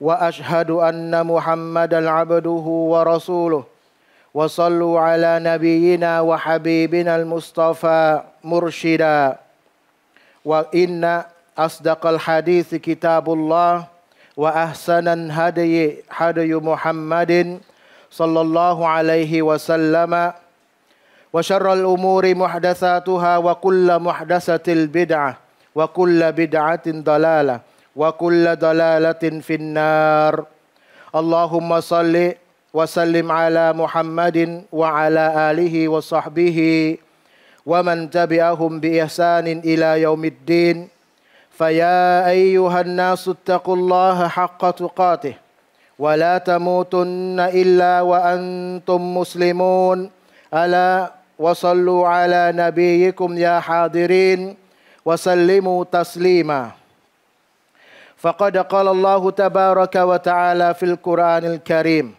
واشهد ان محمدا عبده ورسوله وصلوا على نبينا وحبيبنا المصطفى مرشدا وان اصدق الحديث كتاب الله واحسن الهدي هدي محمد صلى الله عليه وسلم وشر الامور محدثاتها وكل محدثه البدعه وكل بدعه ضلاله وكل ضلالة في النار اللهم صل وسلم على محمد وعلى آله وصحبه ومن تبعهم بإحسان إلى يوم الدين فيا أيها الناس اتقوا الله حق تقاته ولا تموتن إلا وأنتم مسلمون ألا وصلوا على نبيكم يا حاضرين وسلموا تسليماً فقد قال الله تبارك وتعالى في القرآن الكريم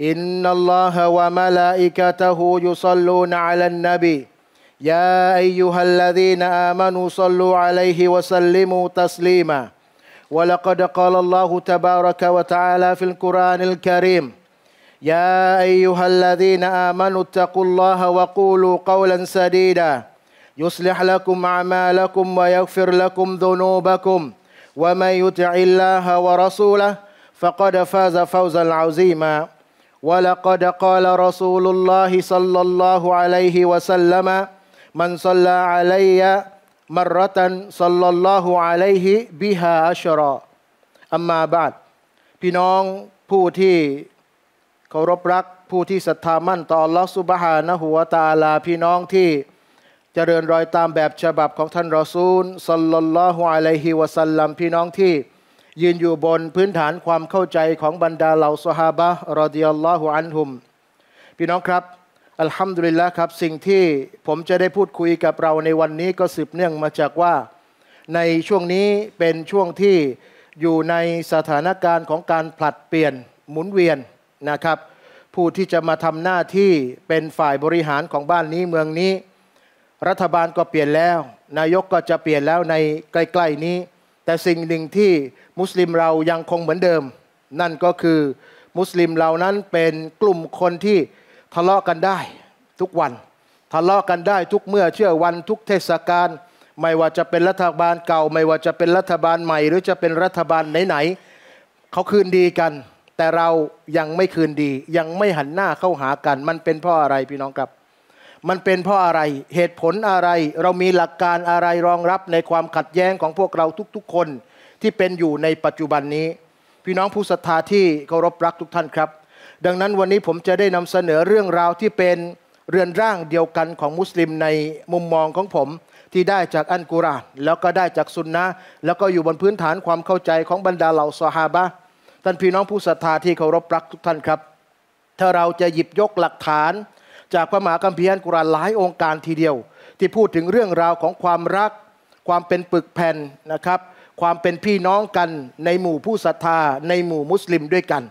إن الله وملائكته يصلون على النبي يا أيها الذين آمنوا صلوا عليه وسلموا تسليما ولقد قال الله تبارك وتعالى في القرآن الكريم يا أيها الذين آمنوا اتقوا الله وقولوا قولا سديدا يصلح لكم أعمالكم ويغفر لكم ذنوبكم ومن يطع الله ورسوله فقد فاز فوزا عظيما ولقد قال رسول الله صلى الله عليه وسلم من صلى علي مرة صلى الله عليه بها عشرا أما بعد พี่น้องผู้ที่เคารพรักผู้ที่ศรัทธามั่นต่อ Allah سبحانه และล ع ا ل ى พี่น้องที่จเจริญรอยตามแบบฉบับของท่านรอซูลสัลลัลลอฮุอะลัยฮิวะสัลลัมพี่น้องที่ยืนอยู่บนพื้นฐานความเข้าใจของบรรดาเหล่าสฮาบะรอดิยัลลอฮุอันฮุม พี่น้องครับ อัลฮัมดุลิลละครับ สิ่งที่ผมจะได้พูดคุยกับเราในวันนี้ก็สืบเนื่องมาจากว่า ในช่วงนี้เป็นช่วงที่อยู่ในสถานการณ์ของการผลัดเปลี่ยนหมุนเวียนนะครับ ผู้ที่จะมาทำหน้าที่เป็นฝ่ายบริหารของบ้านนี้เมืองนี้รัฐบาลก็เปลี่ยนแล้ว นายกก็จะเปลี่ยนแล้วในใกล้ๆนี้ แต่สิ่งหนึ่งที่มุสลิมเรายังคงเหมือนเดิม นั่นก็คือมุสลิมเรานั้นเป็นกลุ่มคนที่ทะเลาะกันได้ทุกวันทะเลาะกันได้ทุกเมื่อเชื่อวันทุกเทศกาลไม่ว่าจะเป็นรัฐบาลเก่าไม่ว่าจะเป็นรัฐบาลใหม่หรือจะเป็นรัฐบาลไหนๆเขาคืนดีกัน แต่เรายังไม่คืนดี ยังไม่หันหน้าเข้าหากันมันเป็นเพราะอะไรพี่น้องครับมันเป็นเพราะอะไร เหตุผลอะไร เรามีหลักการอะไรรองรับในความขัดแย้งของพวกเราทุกๆคนที่เป็นอยู่ในปัจจุบันนี้ พี่น้องผู้ศรัทธาที่เคารพรักทุกท่านครับ ดังนั้นวันนี้ผมจะได้นำเสนอเรื่องราวที่เป็นเรือนร่างเดียวกันของมุสลิมในมุมมองของผมที่ได้จากอันกุรานแล้วก็ได้จากซุนนะแล้วก็อยู่บนพื้นฐานความเข้าใจของบรรดาเหล่าซอฮาบะท่านพี่น้องผู้ศรัทธาที่เคารพรักทุกท่านครับถ้าเราจะหยิบยกหลักฐานจากพระมหากัมเพียนกุรานหลายองค์การทีเดียว ที่พูดถึงเรื่องราวของความรัก ความเป็นปึกแผ่นนะครับ ความเป็นพี่น้องกันในหมู่ผู้ศรัทธาในหมู่มุสลิมด้วยกัน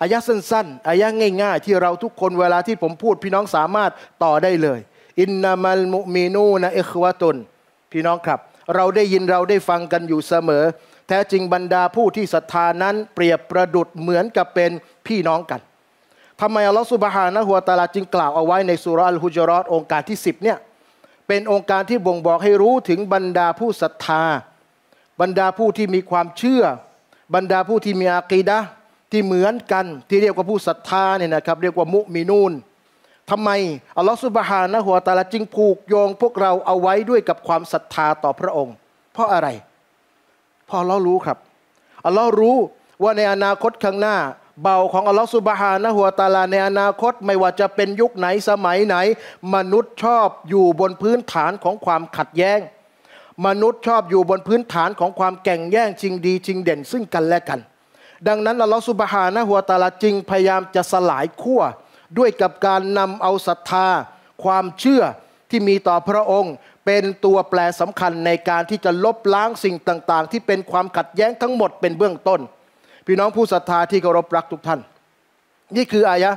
อายะสั้นๆอายะง่ายๆ ที่เราทุกคนเวลาที่ผมพูดพี่น้องสามารถต่อได้เลย อินนามัลมุมีนูนะเอควาตุนพี่น้องครับ เราได้ยินเราได้ฟังกันอยู่เสมอ แท้จริงบรรดาผู้ที่ศรัทธานั้นเปรียบประดุดเหมือนกับเป็นพี่น้องกันทำไมอัลลอฮฺสุบฮานะฮัวตาลาจึงกล่าวเอาไว้ในสุรอัลฮุจรอตองค์การที่ 10เนี่ยเป็นองค์การที่บ่งบอกให้รู้ถึงบรรดาผู้ศรัทธา บรรดาผู้ที่มีความเชื่อ บรรดาผู้ที่มีอากีดะที่เหมือนกันที่เรียกว่าผู้ศรัทธาเนี่ยนะครับ เรียกว่ามุมินูนทำไมอัลลอฮฺสุบฮานะหัวตาลาจึงผูกโยงพวกเราเอาไว้ด้วยกับความศรัทธาต่อพระองค์ เพราะอะไรเพราะเรารู้ครับอัลลอฮ์รู้ว่าในอนาคตข้างหน้าเบาของอัลลอฮฺสุบฮานะหัวตาลา ในอนาคตไม่ว่าจะเป็นยุคไหนสมัยไหน มนุษย์ชอบอยู่บนพื้นฐานของความขัดแย้ง มนุษย์ชอบอยู่บนพื้นฐานของความแก่งแย่งชิงดีชิงเด่นซึ่งกันและกัน ดังนั้น อัลลอฮฺสุบฮานะหัวตาลาจึงพยายามจะสลายขั้วด้วยกับการนำเอาศรัทธา ความเชื่อที่มีต่อพระองค์ เป็นตัวแปรสำคัญในการที่จะลบล้างสิ่งต่าง ๆ ที่เป็นความขัดแย้งทั้งหมดเป็นเบื้องต้นพี่น้องผู้ศรัทธาที่เคารพรักทุกท่าน นี่คืออายะ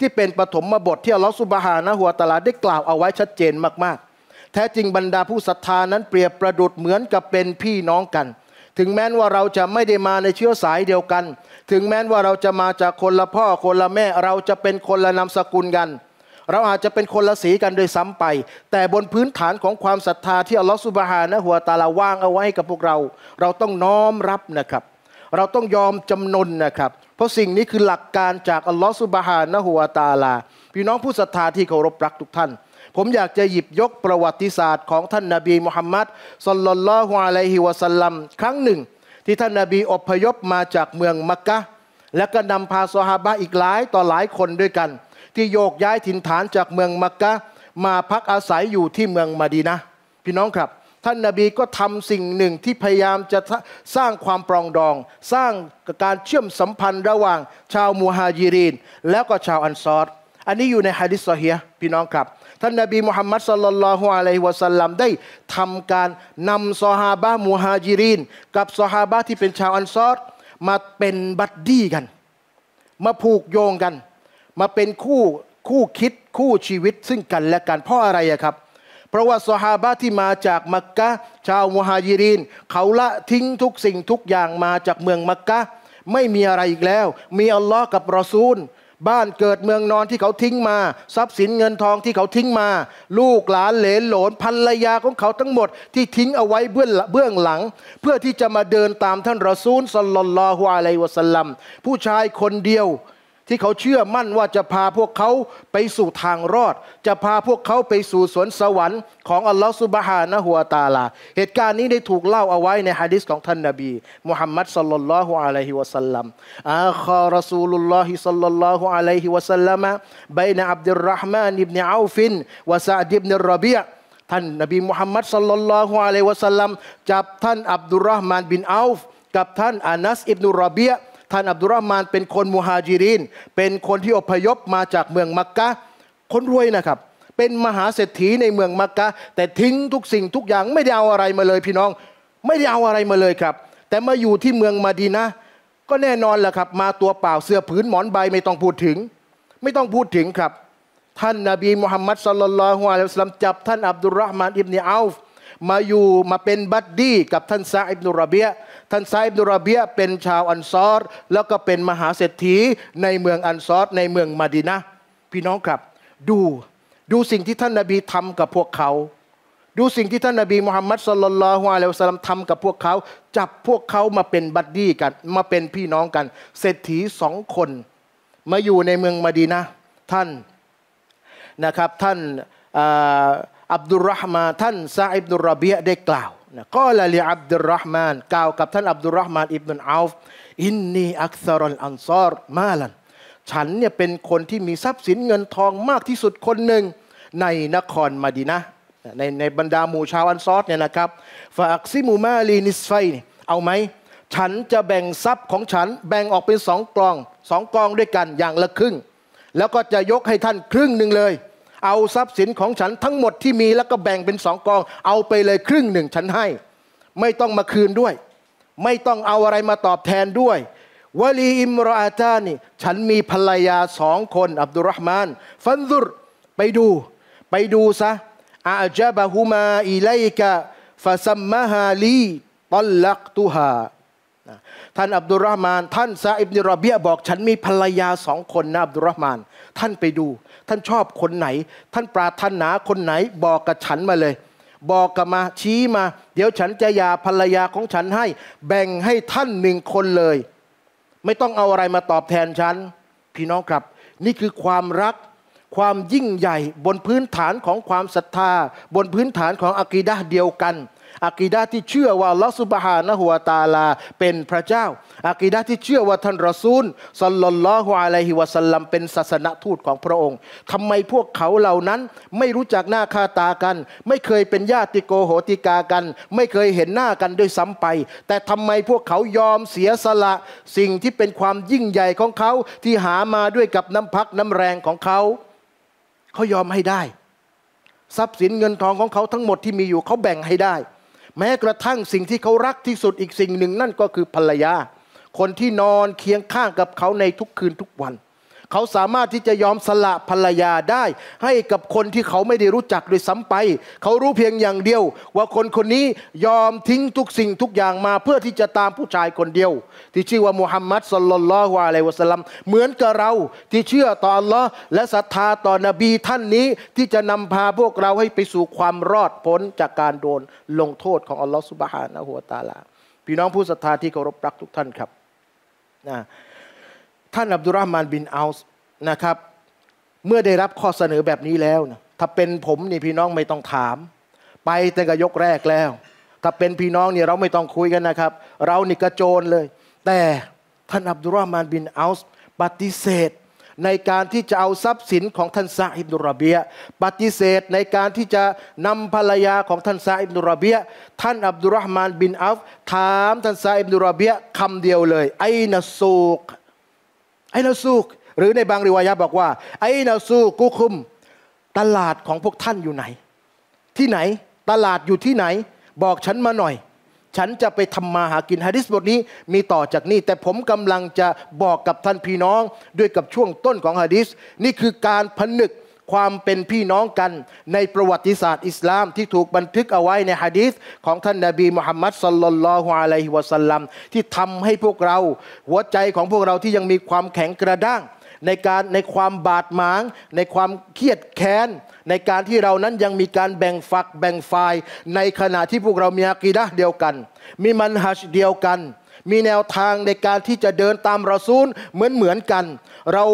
ที่เป็นปฐมบทที่อัลลอฮฺสุบฮานะหัวตาลาได้กล่าวเอาไว้ชัดเจนมากๆแท้จริงบรรดาผู้ศรัทธานั้นเปรียบประดุดเหมือนกับเป็นพี่น้องกัน ถึงแม้ว่าเราจะไม่ได้มาในเชื้อสายเดียวกัน ถึงแม้ว่าเราจะมาจากคนละพ่อคนละแม่เราจะเป็นคนละนามสกุลกัน เราอาจจะเป็นคนละสีกันโดยซ้ำไป แต่บนพื้นฐานของความศรัทธา ที่อัลลอฮฺสุบฮานะหัวตาลาวางเอาไว้ให้กับพวกเรา เราต้องน้อมรับนะครับเราต้องยอมจำนนนะครับ เพราะสิ่งนี้คือหลักการจากอัลลอฮฺสุบฮานะฮุวาตาลา พี่น้องผู้ศรัทธาที่เคารพรักทุกท่าน ผมอยากจะหยิบยกประวัติศาสตร์ของท่านนาบีมุฮัมมัดสลลัลลอฮุอะลัยฮิวะสัลลัม ครั้งหนึ่ง ที่ท่านนาบีอพยพมาจากเมืองมักกะ และก็นำพาซอฮาบะอีกหลายต่อหลายคนด้วยกัน ที่โยกย้ายถิ่นฐานจากเมืองมักกะมาพักอาศัยอยู่ที่เมืองมาดีนะพี่น้องครับท่านนาบีก็ทำสิ่งหนึ่งที่พยายามจะสร้างความปรองดอง สร้างการเชื่อมสัมพันธ์ระหว่างชาวมูฮายิรีนแล้วก็ชาวอันซอรอันนี้อยู่ในฮะดิษซอฮีพี่น้องครับ ท่านนาบีมุฮัมมัดสลลัลฮุอะลัยฮิวะสัลลัมได้ทำการนำซอฮาบะมูฮายิรีนกับซอฮาบะที่เป็นชาวอันซอรมาเป็นบัดดี้กันมาผูกโยงกัน มาเป็นคู่คู่คิดคู่ชีวิตซึ่งกันและกันเพราะอะไรครับเพราะว่าสหาบะที่มาจากมักกะ ชาวมุฮายิรินเขาละทิ้งทุกสิ่งทุกอย่างมาจากเมืองมักกะ ไม่มีอะไรอีกแล้ว มีอัลลอฮ์กับรอซูล บ้านเกิดเมืองนอนที่เขาทิ้งมา ทรัพย์สินเงินทองที่เขาทิ้งมา ลูกหลานเหลนหลนภรรยาของเขาทั้งหมด ที่ทิ้งเอาไว้เบื้องหลัง เพื่อที่จะมาเดินตามท่านรอซูลสัลลัลลอฮุอะลัยวะสัลลัมผู้ชายคนเดียวที่เขาเชื่อมั่นว่าจะพาพวกเขาไปสู่ทางรอด จะพาพวกเขาไปสู่สวนสวรรค์ของอัลลอฮฺสุบฮานะฮัวตาลา เหตุการณ์นี้ได้ถูกเล่าเอาไว้ในฮะดิษของท่านนบีมุฮัมมัดสัลลัลลอฮุอะลัยฮิวะสัลลัมอาคารัสูลุลลอฮิสัลลัลลอฮุอะลัยฮิวะสัลลัมะบนอับดุลรห์มานอิบนอาฟินวะซาดิบนรบียท่านนบีมุฮัมมัดสัลลัลลอฮุอะลัยฮิวะสัลลัมจับท่านอับดุลรห์มานบินอาฟกับท่านอานัสอิบนุรบียะท่านอับดุลรามานเป็นคนมุฮาจิริน เป็นคนที่อพยพมาจากเมืองมักกะคนรวยนะครับ เป็นมหาเศรษฐีในเมืองมักกะ แต่ทิ้งทุกสิ่งทุกอย่าง ไม่ได้เอาอะไรมาเลยพี่น้อง ไม่ได้เอาอะไรมาเลยครับ แต่มาอยู่ที่เมืองมาดีนะ ก็แน่นอนแหละครับ มาตัวเปล่าเสื้อผืนหมอนใบไม่ต้องพูดถึง ไม่ต้องพูดถึงครับ ท่านนาบีมุฮัมมัดสลลัลฮุอะลัยฮิสลามจับท่านอับดุลรห์มานอิบเนอัลฟ์มาอยู่มาเป็นบัดดี้กับท่านซาอิบนุรเบียท่านซาอิบนุรเบียเป็นชาวอันซอรแล้วก็เป็นมหาเศรษฐีในเมืองอันซอรในเมืองมาดินะพี่น้องครับ ดู ดูสิ่งที่ท่านนาบีทำกับพวกเขา ดูสิ่งที่ท่านนาบีมุฮัมมัดสลลัลฮุอะลัยวะสัลลัมทำกับพวกเขาจับพวกเขามาเป็นบัดดี้กันมาเป็นพี่น้องกันเศรษฐีสองคน มาอยู่ในเมืองมาดีนะท่านนะครับท่านอ่าอับดุลรหมานท่านซาอิบดุลรบียได้กล่าวนะก็ลาลีอับดุลรหมานกล่าวกับท่านอับดุลรหมานอิบนุอาฟอินนีอักซารอันซอรมาลัน ฉันเนี่ยเป็นคนที่มีทรัพย์สินเงินทองมากที่สุดคนหนึ่ง ในนครมาดีนะในในบรรดาหมู่ชาวอันซอรเนี่ยนะครับฝากซิมูมาลีนิสไฟเอาไหม ฉันจะแบ่งทรัพย์ของฉัน แบ่งออกเป็นสองกลองสองกองด้วยกันอย่างละครึ่ง แล้วก็จะยกให้ท่านครึ่งหนึ่งเลยเอาทรัพย์สินของฉันทั้งหมดที่มีแล้วก็แบ่งเป็นสองกอง เอาไปเลยครึ่งหนึ่ง ฉันให้ ไม่ต้องมาคืนด้วย ไม่ต้องเอาอะไรมาตอบแทนด้วยวลีอิมรอาตานี่ฉันมีภรรยาสองคนอับดุลรหมานฟันซุรไปดู ไปดูซะอาจบะฮุมาอิไลกะฟาซัมมาฮาลีตัลลักตุฮาท่านอับดุลรหมานท่านซาอิบนิรอเบียบอก ฉันมีภรรยาสองคนนะอับดุลรหมานท่านไปดู ท่านชอบคนไหน ท่านปรารถนาคนไหน บอกกับฉันมาเลย บอกกับมา ชี้มา เดี๋ยวฉันจะยาภรรยาของฉันให้ แบ่งให้ท่านหนึ่งคนเลย ไม่ต้องเอาอะไรมาตอบแทนฉันพี่น้องครับ นี่คือความรัก ความยิ่งใหญ่ บนพื้นฐานของความศรัทธา บนพื้นฐานของอากีดะเดียวกันอากีดาที่เชื่อว่าลอสุบฮานะหัวตาลาเป็นพระเจ้า อากีดาที่เชื่อว่า ท่านรอซูลสัลลัลลอฮุอะลัยฮิวะสัลลัมเป็นศาสนทูตของพระองค์ทำไมพวกเขาเหล่านั้นไม่รู้จักหน้าคาตากัน ไม่เคยเป็นญาติโกโหติกากัน ไม่เคยเห็นหน้ากันด้วยซ้ำไป แต่ทำไมพวกเขายอมเสียสละ สิ่งที่เป็นความยิ่งใหญ่ของเขาที่หามาด้วยกับน้ำพักน้ำแรงของเขา เขายอมให้ได้ ทรัพย์สินเงินทองของเขาทั้งหมดที่มีอยู่เขาแบ่งให้ได้แม้กระทั่งสิ่งที่เขารักที่สุดอีกสิ่งหนึ่งนั่นก็คือภรรยา คนที่นอนเคียงข้างกับเขาในทุกคืนทุกวันเขาสามารถที่จะยอมสละภรรยาได้ ให้กับคนที่เขาไม่ได้รู้จักโดยซ้ำไป เขารู้เพียงอย่างเดียว ว่าคนคนนี้ยอมทิ้งทุกสิ่งทุกอย่างมาเพื่อที่จะตามผู้ชายคนเดียว ที่ชื่อว่ามุฮัมมัดสลลัลลอฮุอะลัยวะสัลลัมเหมือนกับเราที่เชื่อต่ออัลลอฮ์และศรัทธาต่อนบีท่านนี้ ที่จะนำพาพวกเราให้ไปสู่ความรอดพ้นจากการโดนลงโทษของอัลลอฮ์สุบฮานะหัวตาลาพี่น้องผู้ศรัทธาที่เคารพรักทุกท่านครับนะท่านอับดุลรห์มานบินอัลส์ นะครับ เมื่อได้รับข้อเสนอแบบนี้แล้วนะถ้าเป็นผมนี่พี่น้องไม่ต้องถาม ไปแต่กยกแรกแล้วถ้าเป็นพี่น้องเนี่ยเราไม่ต้องคุยกันนะครับ เรานี่กระโจนเลย แต่ท่านอับดุลรห์มานบินอัลส์ปฏิเสธ ในการที่จะเอาทรัพย์สินของท่านซาอิบนุรเบียปฏิเสธในการที่จะนำภรรยาของท่านซาอิบนุรเบียท่านอับดุลรห์มานบินอั์ถามท่านซาอิบนุรเบียคำเดียวเลย ไอนัสูกไอ้นาซูก หรือในบางริวายะบอกว่า ไอ้นาซูกุคุม ตลาดของพวกท่านอยู่ไหน ที่ไหนตลาดอยู่ที่ไหน บอกฉันมาหน่อย ฉันจะไปทำมาหากินฮะดิษบทนี้ มีต่อจากนี้ แต่ผมกำลังจะบอกกับท่านพี่น้องด้วยกับช่วงต้นของฮะดิษนี่คือการผนึกความเป็นพี่น้องกันในประวัติศาสตร์อิสลามที่ถูกบันทึกเอาไว้ในฮะดีษของท่านนาบีมุฮัมมัดสลลัลลอฮุอะลัยฮิวะสัลลัมที่ทำให้พวกเรา หัวใจของพวกเราที่ยังมีความแข็งกระด้าง ในการในความบาดหมาง ในความเครียดแค้นในการที่เรานั้นยังมีการแบ่งฝักแบ่งฝ่าย ในขณะที่พวกเรามีอากีดะเดียวกัน มีมันฮัจเดียวกัน มีแนวทางในการที่จะเดินตามรอซูลเหมือนเหมือนกันเรา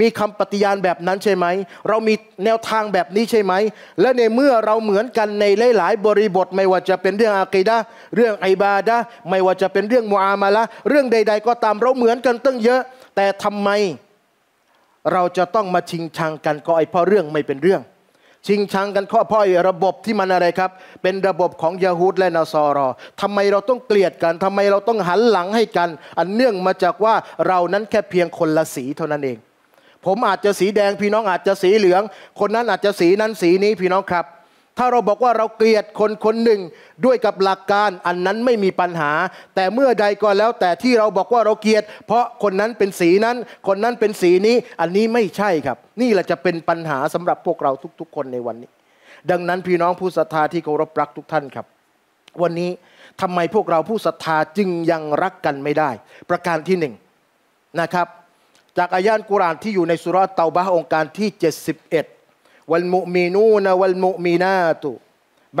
มีคำปฏิญาณแบบนั้นใช่ไหม เรามีแนวทางแบบนี้ใช่ไหม และในเมื่อเราเหมือนกันในหลายๆ บริบทไม่ว่าจะเป็นเรื่องอากีดะเรื่องไอบาดะไม่ว่าจะเป็นเรื่องมูอามาละ เรื่องใด ๆ ก็ตามเราเหมือนกันตั้งเยอะ แต่ทำไม เราจะต้องมาชิงชังกันก็ไอเพราะเรื่องไม่เป็นเรื่อง ชิงชังกันข้อพ่อระบบที่มันอะไรครับ เป็นระบบของยาฮูดและนาซอรอทำไมเราต้องเกลียดกันทำไมเราต้องหันหลังให้กัน อันเนื่องมาจากว่าเรานั้นแค่เพียงคนละสีเท่านั้นเองผมอาจจะสีแดง พี่น้องอาจจะสีเหลือง คนนั้นอาจจะสีนั้นสีนี้ พี่น้องครับ ถ้าเราบอกว่าเราเกลียดคนคนหนึ่งด้วยกับหลักการอันนั้นไม่มีปัญหา แต่เมื่อใดก็แล้วแต่ที่เราบอกว่าเราเกลียด เพราะคนนั้นเป็นสีนั้น คนนั้นเป็นสีนี้อันนี้ไม่ใช่ครับ นี่แหละจะเป็นปัญหาสำหรับพวกเราทุกๆ คนในวันนี้ ดังนั้นพี่น้องผู้ศรัทธาที่เคารพรักทุกท่านครับ วันนี้ทำไมพวกเราผู้ศรัทธาจึงยังรักกันไม่ได้ ประการที่หนึ่งนะครับจากอายันกุรานที่อยู่ในสุรตาบะองค์การที่ 71วัลมุมีนูนวัลมุมีนาตุ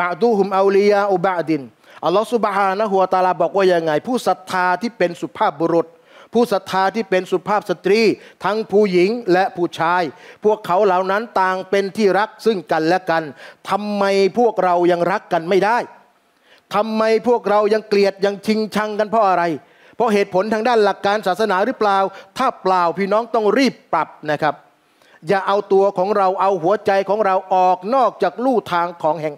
บาดูฮุมอาลียาอุบาดินอัลลอฮฺสุบฮานะหัวตาลาบอกว่า ยังไง ผู้ศรัทธาที่เป็นสุภาพบุรุษ ผู้ศรัทธาที่เป็นสุภาพสตรี ทั้งผู้หญิงและผู้ชาย พวกเขาเหล่านั้นต่างเป็นที่รักซึ่งกันและกัน ทำไมพวกเรายังรักกันไม่ได้ ทำไมพวกเรายังเกลียดยังชิงชังกันเพราะอะไรเพราะเหตุผลทางด้านหลักการศาสนาหรือเปล่า ถ้าเปล่าพี่น้องต้องรีบปรับนะครับ อย่าเอาตัวของเราเอาหัวใจของเราออกนอกจากลู่ทางของแห่ง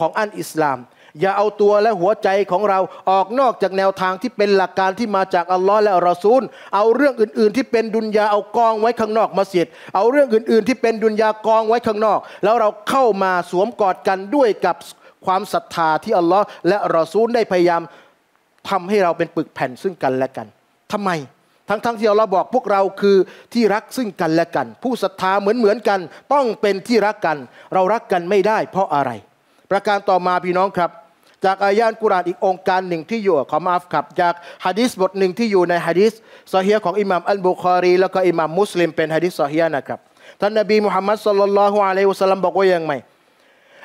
ของอันอิสลาม อย่าเอาตัวและหัวใจของเราออกนอกจากแนวทางที่เป็นหลักการที่มาจากอัลลอฮ์และอัลลซูล เอาเรื่องอื่นๆที่เป็นดุนยาเอากองไว้ข้างนอกมาเสียดเอาเรื่องอื่นๆ ที่เป็นดุนยากองไว้ข้างนอก แล้วเราเข้ามาสวมกอดกันด้วยกับความศรัทธาที่อัลลอฮ์และรอซูลได้พยายามทำให้เราเป็นปึกแผ่นซึ่งกันและกัน ทำไม ทั้งๆทที่เราบอกพวกเราคือที่รักซึ่งกันและกัน ผู้ศรัทธาเหมือนเหมือนกัน ต้องเป็นที่รักกัน เรารักกันไม่ได้เพราะอะไร ประการต่อมาพี่น้องครับ จากอายานกุรานอีกองค์การหนึ่งที่อยู่ขอมาฟขับ จากฮะดิษบทหนึ่งที่อยู่ในฮะดิษสเฮียของอิหม่ามอัลบุคอรีแล้วก็อิหม่ามมุสลิมเป็นฮะดิษสเฮียนะครับ ท่านนบีมุฮัมมัดสุลลัลฮุอะลัยฮิวะสัลลัมบอกว่าอย่างไร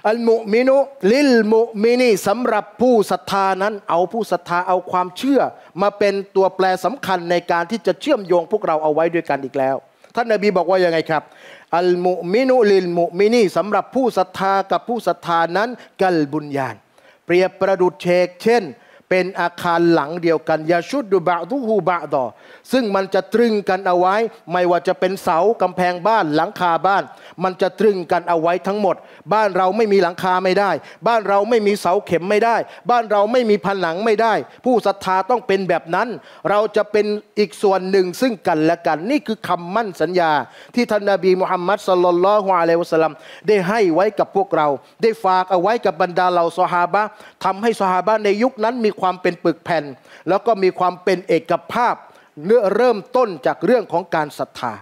อัลมุมินุลิลมุมินีสำหรับผู้ศรัทธานั้น เอาผู้ศรัทธาเอาความเชื่อ มาเป็นตัวแปรสำคัญในการที่จะเชื่อมโยงพวกเราเอาไว้ด้วยกันอีกแล้วท่านนบีบอกว่ายังไงครับอัลมุมินุลิลมุมินีสำหรับผู้ศรัทธากับผู้ศรัทธานั้นกัลบุญญาณ เปรียบประดุจเชกเช่นเป็นอาคารหลังเดียวกันยาชุดดูบะทุหูบะดอซึ่งมันจะตรึงกันเอาไว้ ไม่ว่าจะเป็นเสากำแพงบ้านหลังคาบ้าน มันจะตรึงกันเอาไว้ทั้งหมด บ้านเราไม่มีหลังคาไม่ได้ บ้านเราไม่มีเสาเข็มไม่ได้ บ้านเราไม่มีผนังไม่ได้ ผู้ศรัทธาต้องเป็นแบบนั้น เราจะเป็นอีกส่วนหนึ่งซึ่งกันและกัน นี่คือคำมั่นสัญญาที่ท่านนบีมุฮัมมัดสลลัลลอฮุอะลัยวะสัลลัมได้ให้ไว้กับพวกเรา ได้ฝากเอาไว้กับบรรดาเราสหาบะทำให้สหาบะในยุคนั้นมีความเป็นปึกแผ่นแล้วก็มีความเป็นเอกภาพเริ่มต้นจากเรื่องของการศรัทธา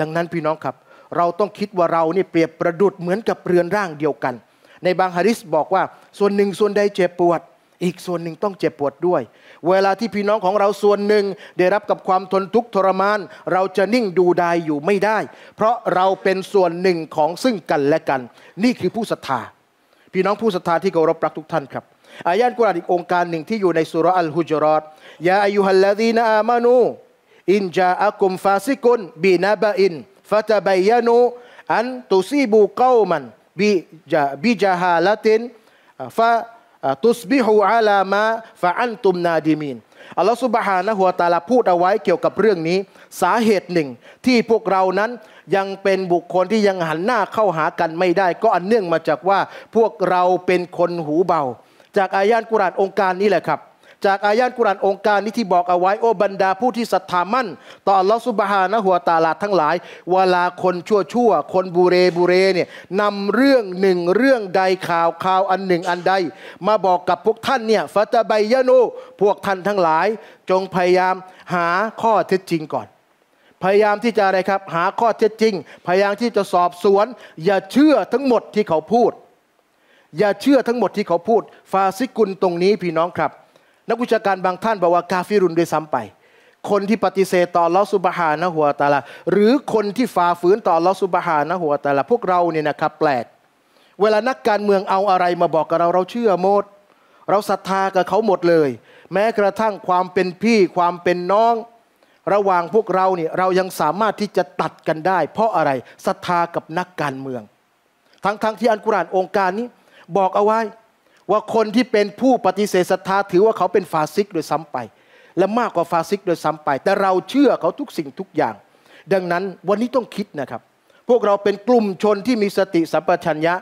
ดังนั้นพี่น้องครับ เราต้องคิดว่าเรานี่เปรียบประดุดเหมือนกับ เรือนร่างเดียวกัน ในบางฮาริสบอกว่า ส่วนหนึ่งส่วนใดเจ็บปวด อีกส่วนหนึ่งต้องเจ็บปวดด้วย เวลาที่พี่น้องของเราส่วนหนึ่งได้รับกับความทนทุกข์ทรมาน เราจะนิ่งดูดายอยู่ไม่ได้ เพราะเราเป็นส่วนหนึ่งของซึ่งกันและกัน นี่คือผู้ศรัทธาพี่น้องผู้ศรัทธาที่เคารพรักทุกท่านครับอายะกุรอานอีกองค์การหนึ่งที่อยู่ในสุรอัลฮุจรอตยาอายุฮัลลาดีนอามานูอินจาอักุมฟาซิกุนบีนาบะอินฟะตะบยานูอันตุซีบูกาวมันบีจาบีจาฮาลตินฟะตุสบิฮูอาลามาฟะอันตุมนาดีมินอัลลอฮฺสุบฮานะฮัวตาลาพูดเอาไว้เกี่ยวกับเรื่องนี้สาเหตุหนึ่ง ที่พวกเรานั้นยังเป็นบุคคลที่ยังหันหน้าเข้าหากันไม่ได้ ก็อันเนื่องมาจากว่าพวกเราเป็นคนหูเบาจากอายันกุรานองค์การนี้แหละครับ จากอายันกุรานองค์การนี้ที่บอก เอาไว้โอ้บรรดาผู้ที่ศรัทธามั่น ต่ออัลลอฮฺสุบฮานะหัวตาลาทั้งหลาย เวลาคนชั่วชั่วคนบูเรบูเรเนี่ยนำเรื่องหนึ่งเรื่องใดข่าวข่าวอันหนึ่งอันใด มาบอกกับพวกท่านเนี่ยฟัตาไบยานูพวกท่านทั้งหลาย จงพยายามหาข้อเท็จจริงก่อน พยายามที่จะอะไรครับ หาข้อเท็จจริงพยายามที่จะสอบสวนอย่าเชื่อทั้งหมดที่เขาพูดอย่าเชื่อทั้งหมดที่เขาพูดฟาซิกุลตรงนี้พี่น้องครับ นักวิชาการบางท่านบอกว่ากาฟิรุนด้วยซ้ำไป คนที่ปฏิเสธต่อลอสุบฮานะหัวตาลาหรือคนที่ฝ่าฝืนต่อลอสุบฮานะหัวตาลาพวกเราเนี่ยนะครับ แปลกเวลานักการเมืองเอาอะไรมาบอกกับเราเราเชื่อหมดเราศรัทธากับเขาหมดเลย แม้กระทั่งความเป็นพี่ความเป็นน้อง ระหว่างพวกเราเนี่ยเรายังสามารถที่จะตัดกันได้ เพราะอะไรศรัทธากับนักการเมือง ทั้งๆทที่อันกุรานองค์การนี้บอกเอาไว้ว่าคนที่เป็นผู้ปฏิเสธศรัทธาถือว่าเขาเป็นฟาซิกโดยซ้าไป และมากกว่าฟาซิกโดยซ้าไป แต่เราเชื่อเขาทุกสิ่งทุกอย่าง ดังนั้นวันนี้ต้องคิดนะครับ พวกเราเป็นกลุ่มชนที่มีสติสัมปชัญญะ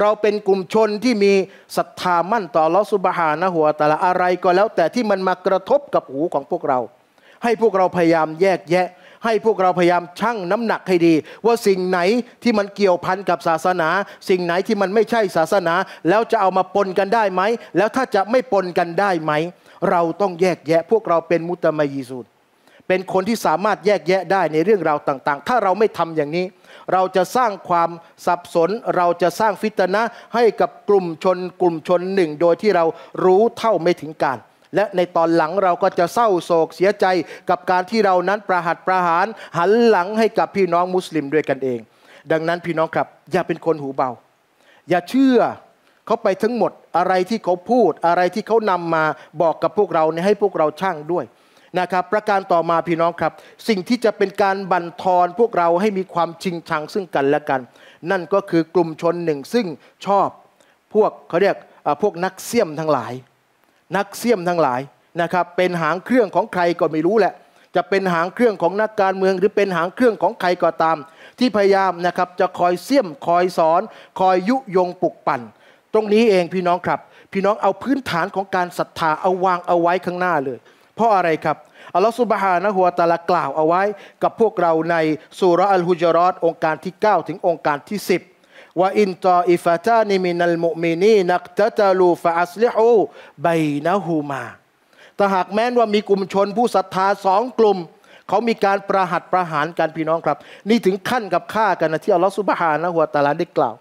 เราเป็นกลุ่มชนที่มีศรัทธามั่นต่อลอสุบฮานะหัวแต่ละอะไรก็แล้วแต่ที่มันมากระทบกับหูของพวกเรา ให้พวกเราพยายามแยกแยะให้พวกเราพยายามชั่งน้ำหนักให้ดี ว่าสิ่งไหนที่มันเกี่ยวพันกับศาสนา สิ่งไหนที่มันไม่ใช่ศาสนา แล้วจะเอามาปนกันได้ไหมแล้วถ้าจะไม่ปนกันได้ไหมเราต้องแยกแยะ พวกเราเป็นมุตมายีสูตเป็นคนที่สามารถแยกแยะได้ในเรื่องราวต่างๆ ถ้าเราไม่ทำอย่างนี้ เราจะสร้างความสับสนเราจะสร้างฟิตนะให้กับกลุ่มชน กลุ่มชนหนึ่งโดยที่เรารู้เท่าไม่ถึงการและในตอนหลังเราก็จะเศร้าโศกเสียใจกับการที่เรานั้นประหัตประหาร หันหลังให้กับพี่น้องมุสลิมด้วยกันเอง ดังนั้นพี่น้องครับ อย่าเป็นคนหูเบา อย่าเชื่อเขาไปทั้งหมดอะไรที่เขาพูดอะไรที่เขานำมาบอกกับพวกเราให้พวกเราช่างด้วยนะครับ ประการต่อมาพี่น้องครับสิ่งที่จะเป็นการบั่นทอนพวกเราให้มีความชิงชังซึ่งกันและกัน นั่นก็คือกลุ่มชนหนึ่งซึ่งชอบ พวกเขาเรียกพวกนักเสี่ยมทั้งหลายนักเสี่ยมทั้งหลายนะครับเป็นหางเครื่องของใครก็ไม่รู้แหละ จะเป็นหางเครื่องของนักการเมืองหรือเป็นหางเครื่องของใครก็ตาม ที่พยายามนะครับจะคอยเสี่ยมคอยสอนคอยยุยงปลุกปั่น ตรงนี้เองพี่น้องครับ พี่น้องเอาพื้นฐานของการศรัทธาเอาวางเอาไว้ข้างหน้าเลย เพราะอะไรครับอัลลอฮฺสุบฮานะฮัวตาละกล่าวเอาไว้ กับพวกเราในสุรอัลฮุจรอตองค์การที่9ถึงองค์การที่10ว่าอินตออิฟาตานิมินัลมุมินีนักตะตาลูฟาอัสลิฮูไบนะฮูมาแต่หากแม้นว่ามีกลุ่มชนผู้ศรัทธาสองกลุ่มเขามีการประหัตประหารกันพี่น้องครับ นี่ถึงขั้นกับฆ่ากันนะที่อัลลอฮฺสุบฮานะหัวตาลาได้กล่าว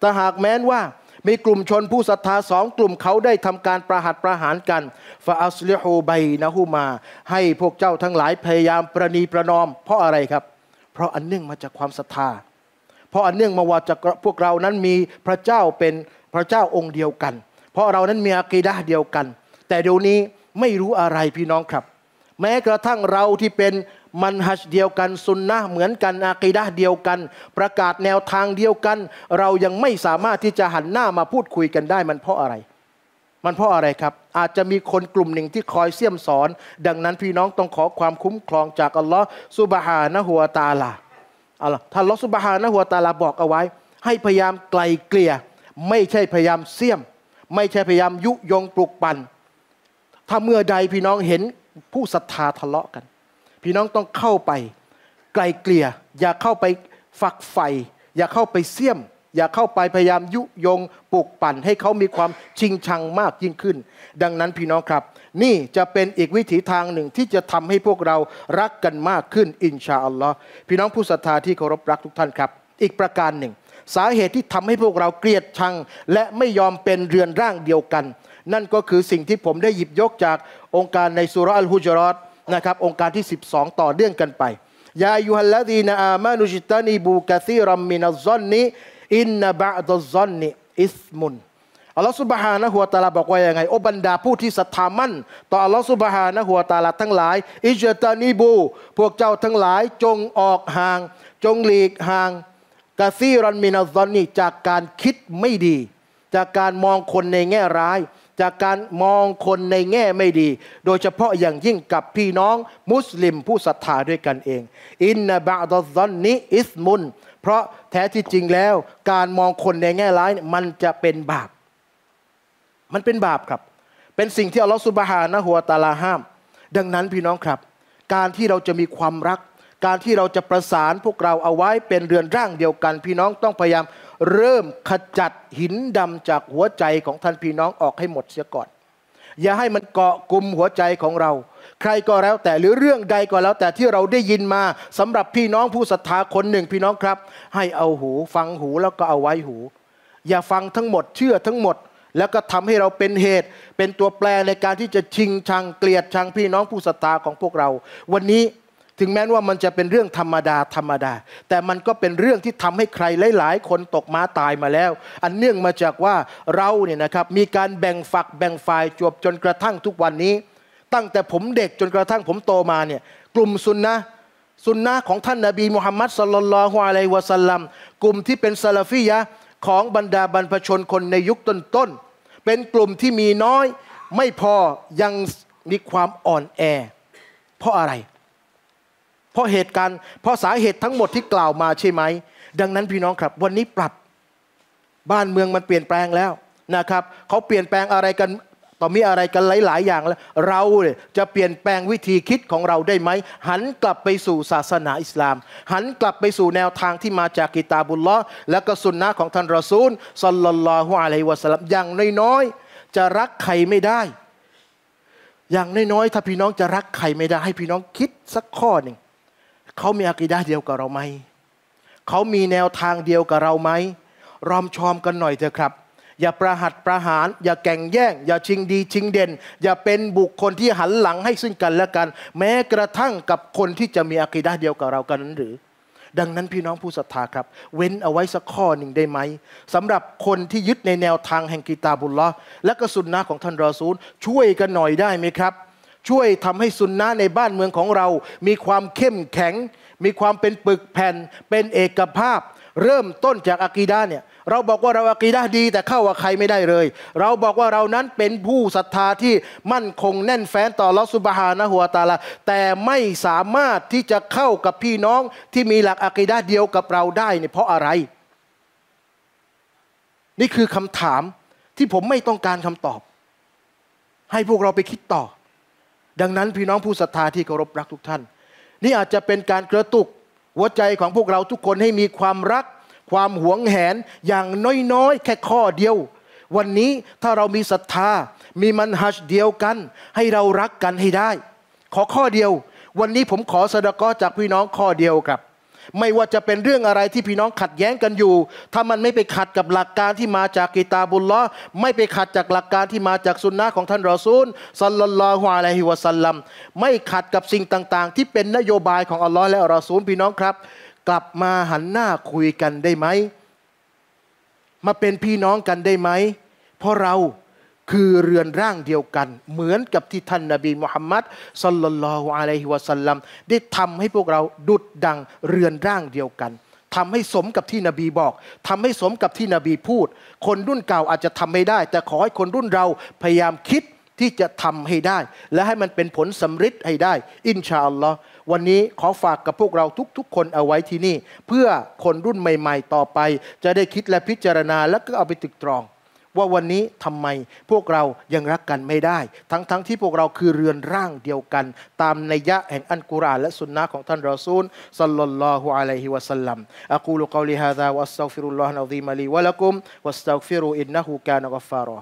แต่หากแม้นว่ามีกลุ่มชนผู้ศรัทธาสองกลุ่มเขาได้ทำการประหัตประหารกันฟาอัสลิฮูไบนะฮูมา ให้พวกเจ้าทั้งหลายพยายามประนีประนอม เพราะอะไรครับ เพราะอันเนื่องมาจากความศรัทธาเพราะอันเนื่องมาว่าจากพวกเรานั้นมีพระเจ้าเป็นพระเจ้าองค์เดียวกัน เพราะเรานั้นมีอากีดาเดียวกัน แต่เดี๋ยวนี้ไม่รู้อะไรพี่น้องครับ แม้กระทั่งเราที่เป็นมันฮัชเดียวกันซุนนะเหมือนกันอากีดาเดียวกัน ประกาศแนวทางเดียวกัน เรายังไม่สามารถที่จะหันหน้ามาพูดคุยกันได้มันเพราะอะไร มันเพราะอะไรครับ อาจจะมีคนกลุ่มหนึ่งที่คอยเสี่ยมสอน ดังนั้นพี่น้องต้องขอความคุ้มครองจากอัลลอฮ์สุบฮานะฮัวตาลาอัลลอท่านลอสุบฮานะหัวตาลาบอกเอาไว้ ให้พยายามไกลเกลี่ยไม่ใช่พยายามเสี่ยม ไม่ใช่พยายามยุยงปลุกปั่นถ้าเมื่อใดพี่น้องเห็นผู้ศรัทธาทะเลาะกัน พี่น้องต้องเข้าไป ไกลเกลี่ยอย่าเข้าไปฝักไฟอย่าเข้าไปเสี่ยมอย่าเข้าไปพยายามยุยงปลุกปั่นให้เขามีความชิงชังมากยิ่งขึ้น ดังนั้นพี่น้องครับ นี่จะเป็นอีกวิถีทางหนึ่งที่จะทำให้พวกเรารักกันมากขึ้น อินชาอัลลอฮ์พี่น้องผู้ศรัทธาที่เคารพรักทุกท่านครับ อีกประการหนึ่ง สาเหตุที่ทำให้พวกเราเกลียดชัง และไม่ยอมเป็นเรือนร่างเดียวกัน นั่นก็คือสิ่งที่ผมได้หยิบยกจากองค์การในสุรอัลฮุจรอตนะครับ องค์การที่ 12 ต่อเนื่องกันไปยาอยูฮัลลดีนอามานุจิตานีบูกะซีรัมมินัซอนนี้อินนาบะดซอนนิอิสมุนอัลลอฮฺสุบฮานะฮุวตาลาบอกว่ายังไงโอบรรดาผู้ที่ศรัทธามั่น ต่ออัลลอฮฺสุบฮานะฮุวตาลาทั้งหลายอิจตานีบู พวกเจ้าทั้งหลายจงออกห่าง จงหลีกห่างกาซีรันมินาซอนนีจากการคิดไม่ดี จากการมองคนในแง่ร้าย จากการมองคนในแง่ไม่ดี โดยเฉพาะอย่างยิ่งกับพี่น้องมุสลิมผู้ศรัทธาด้วยกันเองอินนาบะดซอนนิอิสมุนเพราะแท้ที่จริงแล้ว การมองคนในแง่ร้ายมันจะเป็นบาป มันเป็นบาปครับ เป็นสิ่งที่อัลลอฮฺสุบฮานะหัวตาลาห้ามดังนั้นพี่น้องครับ การที่เราจะมีความรัก การที่เราจะประสานพวกเราเอาไว้เป็นเรือนร่างเดียวกัน พี่น้องต้องพยายามเริ่มขจัดหินดำจากหัวใจของท่านพี่น้องออกให้หมดเสียก่อนอย่าให้มันเกาะกลุ่มหัวใจของเราใครก็แล้วแต่หรือเรื่องใดก็แล้ว แต่ที่เราได้ยินมา สำหรับพี่น้องผู้ศรัทธาคนหนึ่งพี่น้องครับ ให้เอาหูฟังหูแล้วก็เอาไว้หู อย่าฟังทั้งหมดเชื่อทั้งหมด แล้วก็ทำให้เราเป็นเหตุ เป็นตัวแปรในการที่จะชิงชังเกลียดชังพี่น้องผู้ศรัทธาของพวกเรา วันนี้ถึงแม้ว่ามันจะเป็นเรื่องธรรมดาธรรมดา แต่มันก็เป็นเรื่องที่ทำให้ใครหลายๆคนตกม้าตายมาแล้ว อันเนื่องมาจากว่าเราเนี่ยนะครับมีการแบ่งฝักแบ่งฝ่ายจวบจนกระทั่งทุกวันนี้ตั้งแต่ผมเด็กจนกระทั่งผมโตมาเนี่ย กลุ่มซุนนะซุนนะของท่านนาบีมุฮัมมัดสลลลฮุอะลัยวะสัลลัม กลุ่มที่เป็นซาลาฟียะของบรรดาบรรพชนคนในยุคต้น ๆ เป็นกลุ่มที่มีน้อย ไม่พอ ยังมีความอ่อนแอ เพราะอะไร เพราะเหตุการณ์เพราะสาเหตุทั้งหมดที่กล่าวมาใช่ไหม ดังนั้นพี่น้องครับ วันนี้ปรับบ้านเมืองมันเปลี่ยนแปลงแล้วนะครับเขาเปลี่ยนแปลงอะไรกันต่อมีอะไรกันหลายๆอย่างแล้วเราจะเปลี่ยนแปลงวิธีคิดของเราได้ไหมหันกลับไปสู่ศาสนาอิสลาม หันกลับไปสู่แนวทางที่มาจากกิตาบุลลอและก็สุนนะของท่านรอซูลสัลลัลลอฮุอะลัยฮิวะสัลลัมอย่างน้อยๆจะรักใครไม่ได้ อย่างน้อยๆถ้าพี่น้องจะรักใครไม่ได้ ให้พี่น้องคิดสักข้อหนึ่งเขามีอากีดาเดียวกับเราไหมเขามีแนวทางเดียวกับเราไหม รอมชอมกันหน่อยเถอะครับอย่าประหัดประหาร อย่าแก่งแย่ง อย่าชิงดีชิงเด่น อย่าเป็นบุคคลที่หันหลังให้ซึ่งกันและกัน แม้กระทั่งกับคนที่จะมีอคิดาเดียวกับเรากันนั้นหรือ ดังนั้นพี่น้องผู้ศรัทธาครับ เว้นเอาไว้สักข้อหนึ่งได้ไหมสำหรับคนที่ยึดในแนวทางแห่งกีตาบุลละและก็สุนนะของท่านรอซูลช่วยกันหน่อยได้ไหมครับ ช่วยทำให้สุนนะในบ้านเมืองของเรา มีความเข้มแข็ง มีความเป็นปึกแผ่น เป็นเอกภาพเริ่มต้นจากอะกีดาเนี่ยเราบอกว่าเราอากีดะดี แต่เข้ากับใครไม่ได้เลย เราบอกว่าเรานั้นเป็นผู้ศรัทธาที่มั่นคงแน่นแฟ้นต่อลอสุบฮานะหัวตาละแต่ไม่สามารถที่จะเข้ากับพี่น้องที่มีหลักอากีดะเดียวกับเราได้เนี่ยเพราะอะไร นี่คือคำถามที่ผมไม่ต้องการคำตอบ ให้พวกเราไปคิดต่อ ดังนั้นพี่น้องผู้ศรัทธาที่เคารพรักทุกท่าน นี่อาจจะเป็นการกระตุกหัวใจของพวกเราทุกคนให้มีความรักความหวงแหนอย่างน้อย ๆ แค่ข้อเดียว วันนี้ถ้าเรามีศรัทธา มีมันฮัจเดียวกัน ให้เรารักกันให้ได้ ขอข้อเดียว วันนี้ผมขอสดกอจากพี่น้องข้อเดียวครับ ไม่ว่าจะเป็นเรื่องอะไรที่พี่น้องขัดแย้งกันอยู่ ถ้ามันไม่ไปขัดกับหลักการที่มาจากกีตาบุลละไม่ไปขัดจากหลักการที่มาจากสุนนะของท่านรอซูลสัลลัลลอฮุอะลัยฮิวะสัลลัมไม่ขัดกับสิ่งต่างๆ ที่เป็นนโยบายของอัลลอฮ์และรอซูลพี่น้องครับกลับมาหันหน้าคุยกันได้ไหม มาเป็นพี่น้องกันได้ไหม เพราะเราคือเรือนร่างเดียวกัน เหมือนกับที่ ท่านนาบีมุฮัมมัดสลลัลลอฮุอะลัยฮิวะสัลลัมได้ทำให้พวกเราดุดดังเรือนร่างเดียวกัน ทำให้สมกับที่นบีบอก ทำให้สมกับที่นบีพูด คนรุ่นเก่าอาจจะทำไม่ได้ แต่ขอให้คนรุ่นเราพยายามคิดที่จะทำให้ได้ และให้มันเป็นผลสำฤทธิ์ให้ได้ อินชาอัลลอฮ์วันนี้ขอฝากกับพวกเราทุกๆคนเอาไว้ที่นี่ เพื่อคนรุ่นใหม่ ๆ ต่อไป จะได้คิดและพิจารณาและก็เอาไปตึกตรอง ว่าวันนี้ทำไม พวกเรายังรักกันไม่ได้ ทั้งๆทที่พวกเราคือเรือนร่างเดียวกัน ตามนัยยะแห่งอันกุรอานและสุนนะของท่านรอซูลสัลลัลลอฮุอะลัยฮิวะสัลลัมอะกูลุกอลิฮาซาวัสตัฟิรุลลอฮ์นะซีมะลีวะลักุมวัสตัฟิรุอินนะฮูกานะกัฟฟารอ